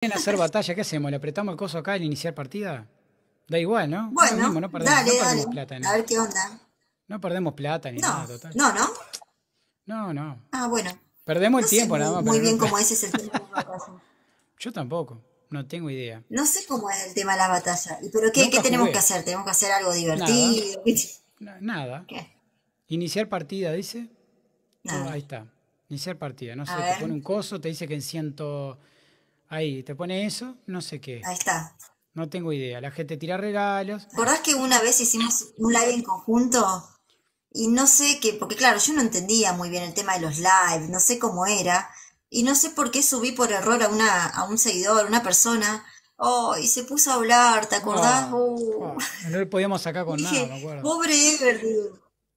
quieren hacer batalla, ¿qué hacemos? ¿Le apretamos el coso acá al iniciar partida? Da igual, ¿no? Bueno, no, perdemos, dale, plata. A ver qué onda. No perdemos plata ni no, nada, total. No, ¿no? No, no. Ah, bueno. Perdemos el tiempo nada más. Muy bien cómo es el tema de la Yo tampoco, no tengo idea. No sé cómo es el tema de la batalla. ¿Pero qué, tenemos que hacer? ¿Tenemos que hacer algo divertido? Nada. ¿Qué? Iniciar partida, dice. Nada. ahí está. Iniciar partida. No sé, te pone un coso, te dice que en ciento... Ahí, te pone eso, no sé qué. Ahí está. No tengo idea. La gente tira regalos. ¿Acordás que una vez hicimos un live en conjunto? Y no sé qué, porque claro, yo no entendía muy bien el tema de los lives, no sé cómo era. Y no sé por qué subí por error a, una, a un seguidor, una persona. Oh, y se puso a hablar, ¿te acordás? Ah, uh. ah, no lo podíamos sacar con nada, me acuerdo. Pobre Everly.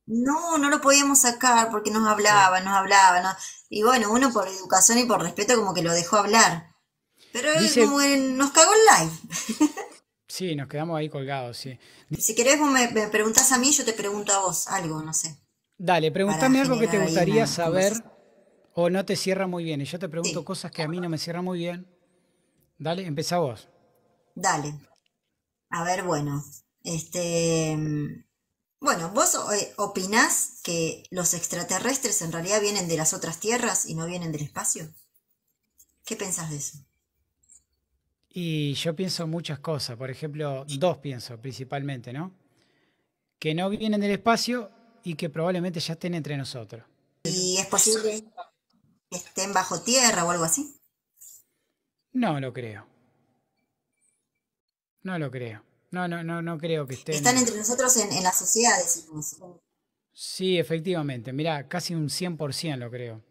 No, no lo podíamos sacar porque nos hablaba, nos hablaba. No. Y bueno, uno por educación y por respeto como que lo dejó hablar. Pero como nos cagó el live. sí, nos quedamos ahí colgados, sí. Si querés vos me, me, preguntás a mí, yo te pregunto a vos algo, no sé. Dale, preguntame algo que te gustaría saber o no te cierra muy bien. Y yo te pregunto cosas que a mí no me cierran muy bien. Dale, empezá vos. Dale. A ver, bueno. Este. Bueno, vos eh, opinás que los extraterrestres en realidad vienen de las otras tierras y no vienen del espacio. ¿Qué pensás de eso? Y yo pienso muchas cosas, por ejemplo, dos pienso principalmente, ¿no? Que no vienen del espacio y que probablemente ya estén entre nosotros. ¿Y es posible que estén bajo tierra o algo así? No lo creo. No lo creo. No, no, no, no creo que estén. Están entre nosotros en, en las sociedades. Sí, efectivamente. Mirá, casi un 100% lo creo.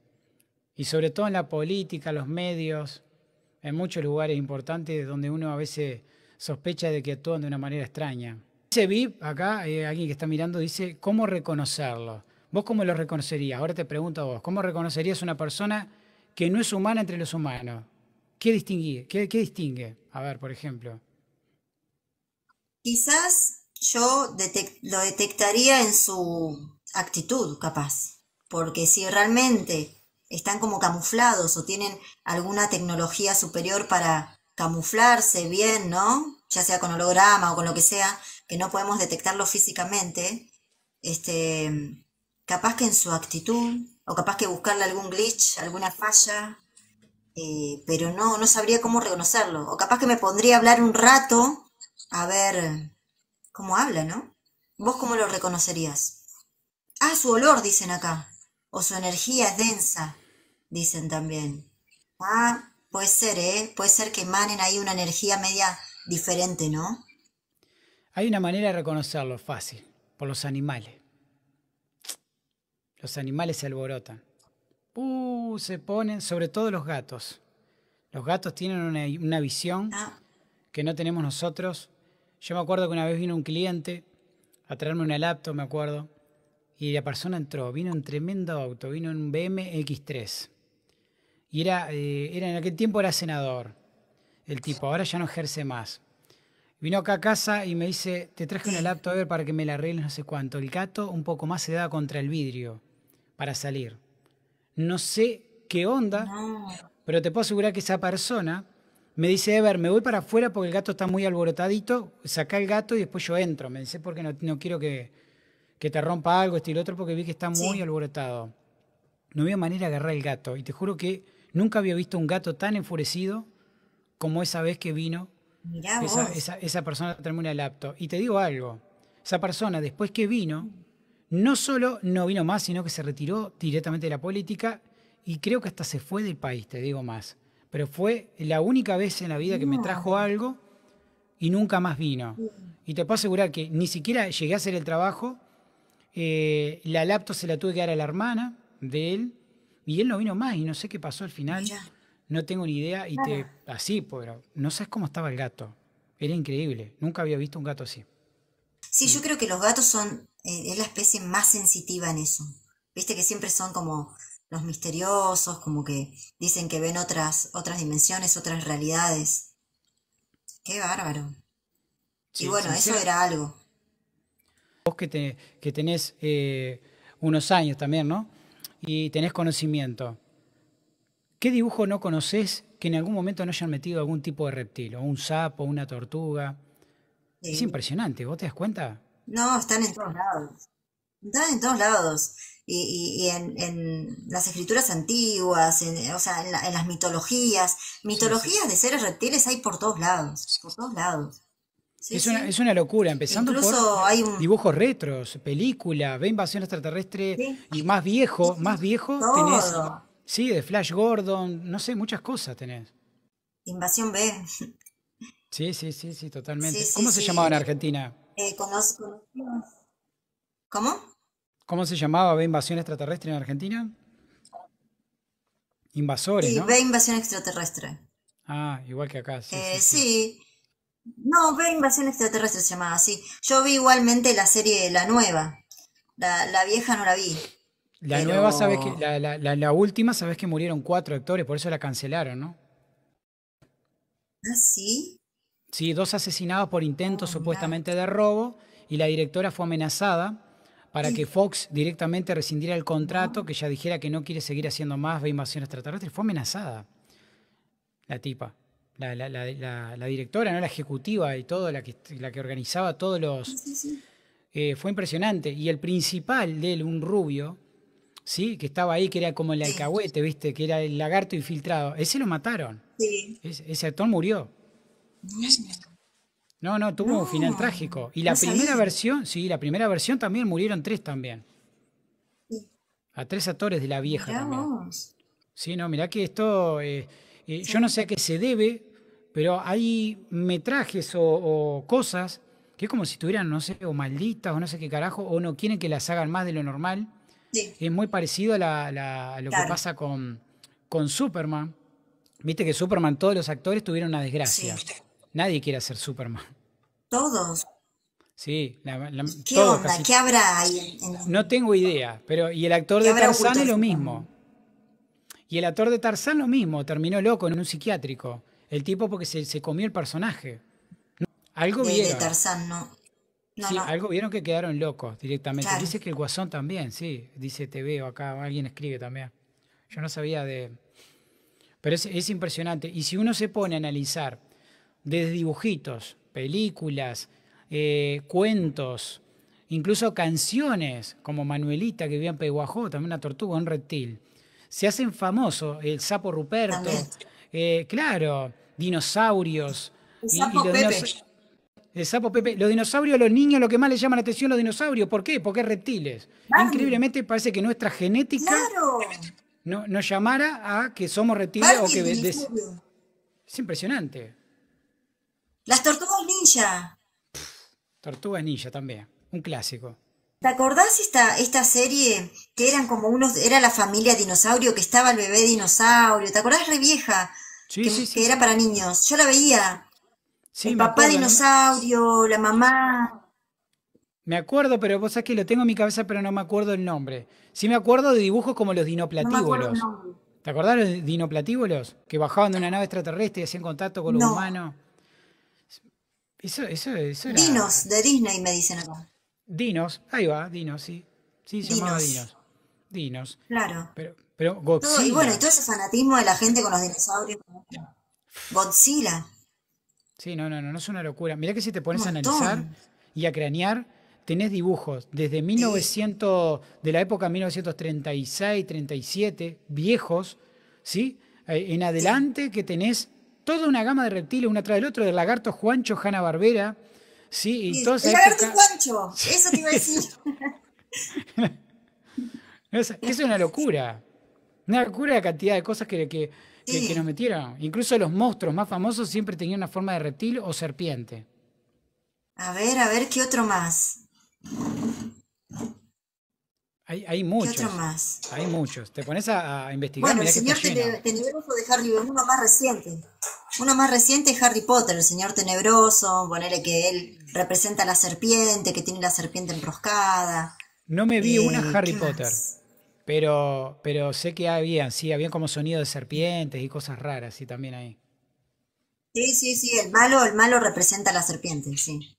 Y sobre todo en la política, los medios, en muchos lugares importantes donde uno a veces sospecha de que actúan de una manera extraña. Dice VIP, acá eh, alguien que está mirando, dice, ¿cómo reconocerlo? ¿Vos cómo lo reconocerías? Ahora te pregunto a vos, ¿cómo reconocerías una persona que no es humana entre los humanos? ¿Qué, distingue? ¿Qué, distingue? A ver, por ejemplo. Quizás yo lo detectaría en su actitud, capaz, porque si realmente están como camuflados o tienen alguna tecnología superior para camuflarse bien, ¿no? Ya sea con holograma o con lo que sea, que no podemos detectarlo físicamente, este, capaz que en su actitud, o capaz que buscarle algún glitch, alguna falla, eh, pero no, no sabría cómo reconocerlo. O capaz que me pondría a hablar un rato a ver cómo habla, ¿no? ¿Vos cómo lo reconocerías? Ah, su olor, dicen acá. O su energía es densa dicen también. Ah, puede ser, ¿eh? Puede ser que emanen ahí una energía media diferente, ¿no? Hay una manera de reconocerlo fácil, por los animales. Los animales se alborotan. Uh, se ponen, sobre todo los gatos. Los gatos tienen una, visión ah. que no tenemos nosotros. Yo me acuerdo que una vez vino un cliente a traerme una laptop, me acuerdo, y la persona entró, vino un tremendo auto, vino un bmx X3. Y era, eh, era, en aquel tiempo era senador, el tipo, ahora ya no ejerce más. Vino acá a casa y me dice, te traje una laptop a ver para que me la arregles no sé cuánto. El gato un poco más se daba contra el vidrio para salir. No sé qué onda, pero te puedo asegurar que esa persona me dice, Ever, me voy para afuera porque el gato está muy alborotadito, saca el gato y después yo entro. Me dice, porque no, no quiero que, que, te rompa algo, este y el otro, porque vi que está muy alborotado. No había manera de agarrar el gato. Y te juro que Nunca había visto un gato tan enfurecido como esa vez que vino esa, persona a traerme una laptop. Y te digo algo, esa persona después que vino, no solo no vino más, sino que se retiró directamente de la política y creo que hasta se fue del país, te digo más. Pero fue la única vez en la vida que me trajo algo y nunca más vino. Y te puedo asegurar que ni siquiera llegué a hacer el trabajo. Eh, la laptop se la tuve que dar a la hermana de él y él no vino más y no sé qué pasó al final. No tengo ni idea. Y te, así, pues, pero no sabes cómo estaba el gato. Era increíble. Nunca había visto un gato así. Sí, yo creo que los gatos son, eh, es la especie más sensitiva en eso. Viste que siempre son como los misteriosos, como que dicen que ven otras, otras dimensiones, otras realidades. Qué bárbaro. y bueno, eso era algo. Vos que, te, que tenés eh, unos años también, ¿no? y tenés conocimiento, ¿qué dibujo no conoces que en algún momento no hayan metido algún tipo de reptil, o un sapo, una tortuga? Es impresionante, ¿vos te das cuenta? No, están en todos lados. Están en todos lados. Y, en, las escrituras antiguas, en, o sea, en, las mitologías. Mitologías de seres reptiles hay por todos lados, por todos lados es, Una, locura, empezando por dibujos retros, películas, ve invasión extraterrestre y más viejo, más viejo tenés. Sí, de Flash Gordon, no sé, muchas cosas tenés. Invasión B. Sí, sí, sí, sí, totalmente. ¿Cómo se llamaba en Argentina? Eh, conozco. ¿Cómo? ¿Cómo se llamaba B invasión extraterrestre en Argentina? Invasores. Sí, ¿no? invasión extraterrestre. Ah, igual que acá. sí, eh, no, ve Invasión Extraterrestre se llamaba así. Yo vi igualmente la serie, la nueva. La, vieja no la vi. La nueva, sabes que. La, última, sabes que murieron cuatro actores, por eso la cancelaron, ¿no? ¿Ah, sí? Sí, dos asesinados por intentos ah, supuestamente de robo y la directora fue amenazada para que Fox directamente rescindiera el contrato, ah. que ya dijera que no quiere seguir haciendo más de invasión extraterrestre. Fue amenazada la tipa la, directora, ¿no? la ejecutiva y todo, la que, la que organizaba todos los... Eh, fue impresionante. Y el principal de él, un rubio, ¿sí? que estaba ahí, que era como el alcahuete, ¿viste? que era el lagarto infiltrado, ese lo mataron. ese actor murió. No, no, tuvo un final trágico. Y la primera versión, sí, la primera versión también murieron tres también. A tres actores de la vieja también. Sí, no, mirá que esto... Eh, eh, yo no sé a qué se debe, pero hay metrajes o, cosas que es como si estuvieran, no sé, o malditas o no sé qué carajo, o no quieren que las hagan más de lo normal. Sí. Es muy parecido a, lo que pasa con, Superman. Viste que Superman, todos los actores tuvieron una desgracia. Nadie quiere ser Superman. Todos. Sí, la, ¿Qué onda? ¿Qué habrá ahí? No tengo idea, pero y el actor de Tarzán es lo mismo. Y el actor de Tarzán lo mismo, terminó loco en un psiquiátrico el tipo porque se, se comió el personaje. Algo vieron. no. sí, algo vieron que quedaron locos directamente. Dice que el guasón también, sí. Dice, te veo acá, alguien escribe también. Yo no sabía de... Pero es, impresionante. Y si uno se pone a analizar desde dibujitos, películas, eh, cuentos, incluso canciones, como Manuelita que vivía en Peguajó, también una tortuga, un reptil, se hacen famosos, el sapo Ruperto. Eh, claro, dinosaurios. El sapo Pepe. Los dinosaurios, los niños, lo que más les llama la atención los dinosaurios. ¿Por qué? Porque reptiles. Increíblemente parece que nuestra genética no, nos llamara a que somos reptiles o que... Es impresionante. Las tortugas ninja. tortugas ninja también, un clásico. ¿Te acordás esta, esta serie que eran como unos, era la familia dinosaurio, que estaba el bebé dinosaurio? ¿Te acordás re vieja? Sí, que, era para niños. Yo la veía. el papá dinosaurio, la mamá. Me acuerdo, pero vos sabés que lo tengo en mi cabeza, pero no me acuerdo el nombre. Sí me acuerdo de dibujos como los dinoplatívolos. ¿Te acordás de los Que bajaban de una nave extraterrestre y hacían contacto con los humano. humanos. Dinos, de Disney me dicen acá. Dinos, ahí va, Dinos, sí. Sí, se llamaba Dinos. Dinos. Claro. Pero, pero Godzilla. y bueno, y todo ese fanatismo de la gente con los dinosaurios. Godzilla. Sí, no, no, no, no es una locura. Mirá que si te pones a analizar y a cranear, tenés dibujos desde 1900, de la época 1936, 37, viejos, ¿sí? Eh, en adelante que tenés toda una gama de reptiles, uno atrás del otro, de lagarto, Juancho, Hanna Barbera, Sí, entonces. eso te iba a decir. es, es, una locura. Una locura la cantidad de cosas que, que, nos metieron. Incluso los monstruos más famosos siempre tenían una forma de reptil o serpiente. A ver, a ver, ¿qué otro más? Hay, hay muchos. más? Hay muchos. Te pones a, investigar. Bueno, el señor tenebroso dejar libre, uno más reciente. Uno más reciente es Harry Potter, el señor tenebroso, ponele que él representa la serpiente, que tiene la serpiente enroscada. No me vi una eh, Harry Potter, pero, pero sé que había, sí, había como sonido de serpientes y cosas raras, sí, también ahí. Sí, sí, sí, el malo, el malo representa la serpiente, sí.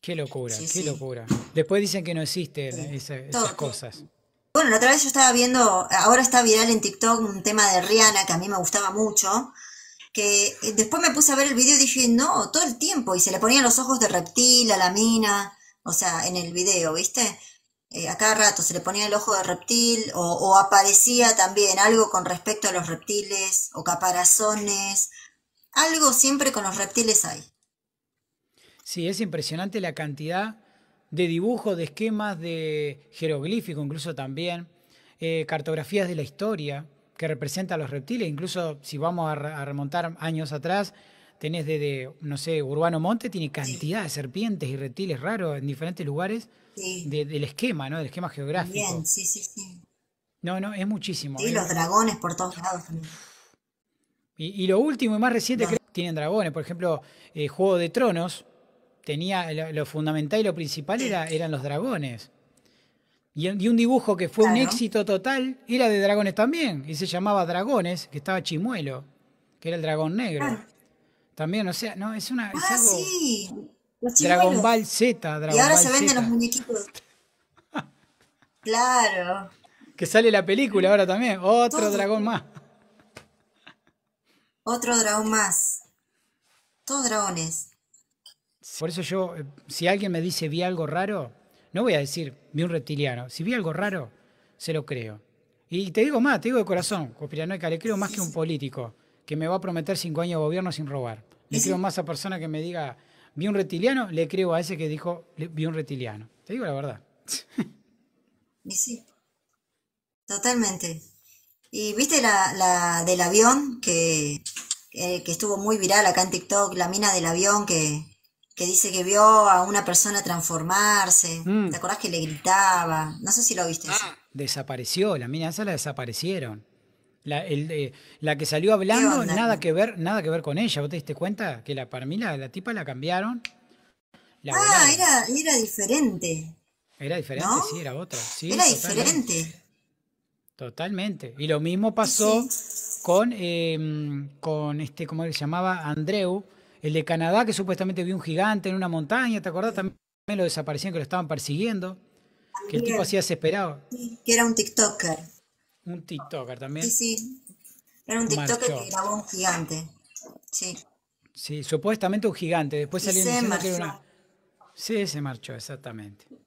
Qué locura, qué locura. Después dicen que no existen esas, cosas. Bueno, la otra vez yo estaba viendo, ahora está viral en TikTok un tema de Rihanna que a mí me gustaba mucho, que eh, después me puse a ver el video y dije, no, todo el tiempo, y se le ponían los ojos de reptil a la mina, o sea, en el video, ¿viste? Eh, a cada rato se le ponía el ojo de reptil o, aparecía también algo con respecto a los reptiles o caparazones, algo siempre con los reptiles hay. Sí, es impresionante la cantidad de dibujos, de esquemas, de jeroglífico incluso también, eh, cartografías de la historia que representa a los reptiles. Incluso si vamos a, remontar años atrás, tenés desde, no sé, Urbano Monte, tiene cantidad de serpientes y reptiles raros en diferentes lugares del esquema, ¿no? Del esquema geográfico. sí, sí, sí. No, no, es muchísimo. Y los dragones por todos lados también. Y, lo último y más reciente creo que tienen dragones. Por ejemplo, el eh, Juego de Tronos tenía lo, lo, fundamental y lo principal era, eran los dragones. Y, un dibujo que fue un éxito total era de dragones también. Y se llamaba Dragones, que estaba Chimuelo, que era el dragón negro. Ah. También, o sea, no, es una. ah, sí. Dragon Ball Z. y ahora se venden los muñequitos. claro. Que sale la película ahora también. Otro dragón más. Otro dragón más. Todos dragones. Por eso yo, eh, si alguien me dice vi algo raro, no voy a decir, vi un reptiliano. Si vi algo raro, se lo creo. Y te digo más, te digo de corazón, conspiranoica, le creo más que un político que me va a prometer cinco años de gobierno sin robar. Le creo más a persona que me diga, vi un reptiliano, le creo a ese que dijo, vi un reptiliano. Te digo la verdad. Y sí, totalmente. Y viste la, del avión que estuvo muy viral acá en TikTok, la mina del avión que, que dice que vio a una persona transformarse. Mm. ¿Te acordás que le gritaba? No sé si lo viste. Ah. Desapareció, la mina esa la desaparecieron. La, el, eh, que salió hablando, nada que ver, nada que ver con ella. ¿Vos te diste cuenta? Que la para mí la, tipa la cambiaron. ah, era, era, diferente. Era diferente, sí, era otra. Sí, era diferente. Totalmente. Y lo mismo pasó con em, con este, ¿cómo se llamaba? Andreu el de Canadá, que supuestamente vio un gigante en una montaña, ¿te acordás? También lo desaparecían, que lo estaban persiguiendo. Que el tipo hacía desesperado. Sí, que era un TikToker. Un TikToker también. Sí, sí. Era un TikToker que grabó un gigante. Sí. Sí, supuestamente un gigante. Después salió diciendo una. Sí, se marchó, exactamente.